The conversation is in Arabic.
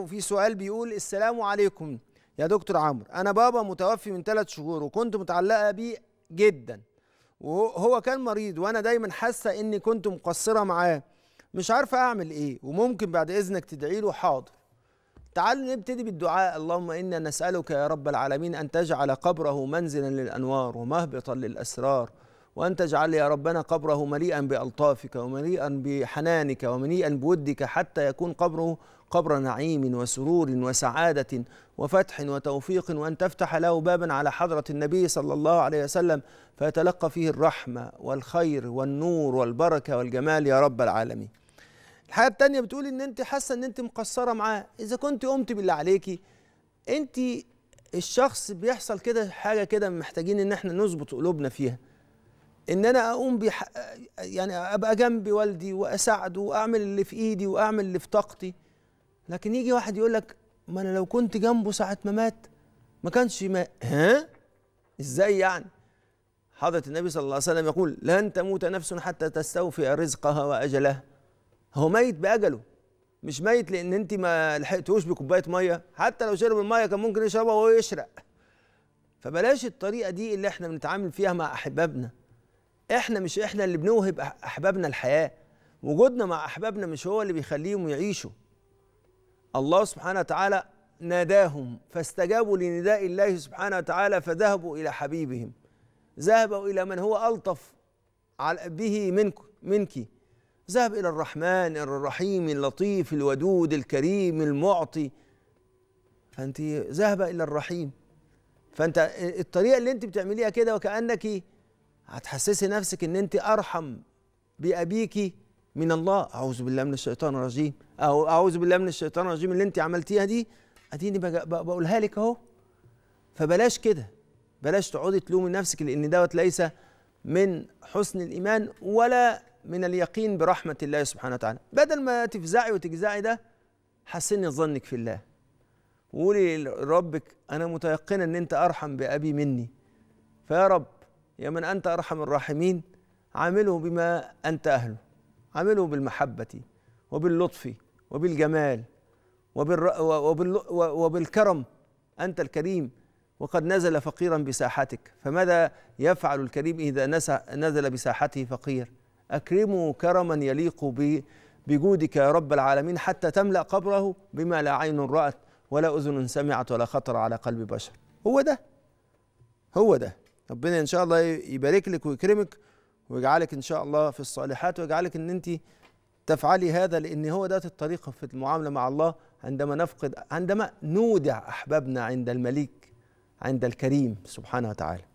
وفي سؤال بيقول السلام عليكم يا دكتور عمرو انا بابا متوفي من ثلاث شهور وكنت متعلقه بيه جدا وهو كان مريض وانا دايما حاسه اني كنت مقصره معاه مش عارفه اعمل ايه وممكن بعد اذنك تدعي له حاضر تعال نبتدي بالدعاء اللهم انا نسالك يا رب العالمين ان تجعل قبره منزلا للانوار ومهبطا للاسرار وأن تجعل يا ربنا قبره مليئا بألطافك ومليئا بحنانك ومليئا بودك حتى يكون قبره قبر نعيم وسرور وسعادة وفتح وتوفيق وأن تفتح له بابا على حضرة النبي صلى الله عليه وسلم فيتلقى فيه الرحمة والخير والنور والبركة والجمال يا رب العالمين الحاجة الثانية بتقول إن أنت حاسة إن أنت مقصرة معاه إذا كنت قمت باللي عليكي أنت الشخص بيحصل كده حاجة كده محتاجين إن احنا نظبط قلوبنا فيها ان انا اقوم بح... يعني ابقى جنب والدي واساعده واعمل اللي في ايدي واعمل اللي في طاقتي لكن يجي واحد يقول لك ما انا لو كنت جنبه ساعه ما مات ما كانش ما ها ازاي يعني حضرة النبي صلى الله عليه وسلم يقول لن تموت نفس حتى تستوفي رزقها وأجلها هو ميت بأجله مش ميت لأن أنت ما لحقتوش بكوباية مية حتى لو شرب المية كان ممكن يشربها وهو يشرق فبلاش الطريقة دي اللي احنا بنتعامل فيها مع أحبابنا احنا مش احنا اللي بنوهب احبابنا الحياه وجودنا مع احبابنا مش هو اللي بيخليهم يعيشوا الله سبحانه وتعالى ناداهم فاستجابوا لنداء الله سبحانه وتعالى فذهبوا الى حبيبهم ذهبوا الى من هو الطف به منك منك ذهب الى الرحمن الرحيم اللطيف الودود الكريم المعطي فانت ذهب الى الرحيم فانت الطريقه اللي انت بتعمليها كده وكانك هتحسسي نفسك ان انت ارحم بابيكي من الله اعوذ بالله من الشيطان الرجيم او اعوذ بالله من الشيطان الرجيم اللي انت عملتيها دي اديني بقولها لك اهو فبلاش كده بلاش تقعدي تلومي نفسك لان دوت ليس من حسن الايمان ولا من اليقين برحمه الله سبحانه وتعالى بدل ما تفزعي وتجزعي ده حسني ظنك في الله وقولي لربك انا متيقنه ان انت ارحم بابي مني فيا رب يا من أنت أرحم الراحمين عامله بما أنت أهله عامله بالمحبة وباللطف وبالجمال وبالر... وبال... وبالكرم أنت الكريم وقد نزل فقيرا بساحتك فماذا يفعل الكريم إذا نزل بساحته فقير أكرمه كرما يليق بجودك يا رب العالمين حتى تملأ قبره بما لا عين رأت ولا أذن سمعت ولا خطر على قلب بشر هو ده هو ده ربنا ان شاء الله يبارك لك ويكرمك ويجعلك ان شاء الله في الصالحات ويجعلك ان انت تفعلي هذا لان هو ده الطريقه في المعامله مع الله عندما نفقد عندما نودع احبابنا عند المليك عند الكريم سبحانه وتعالى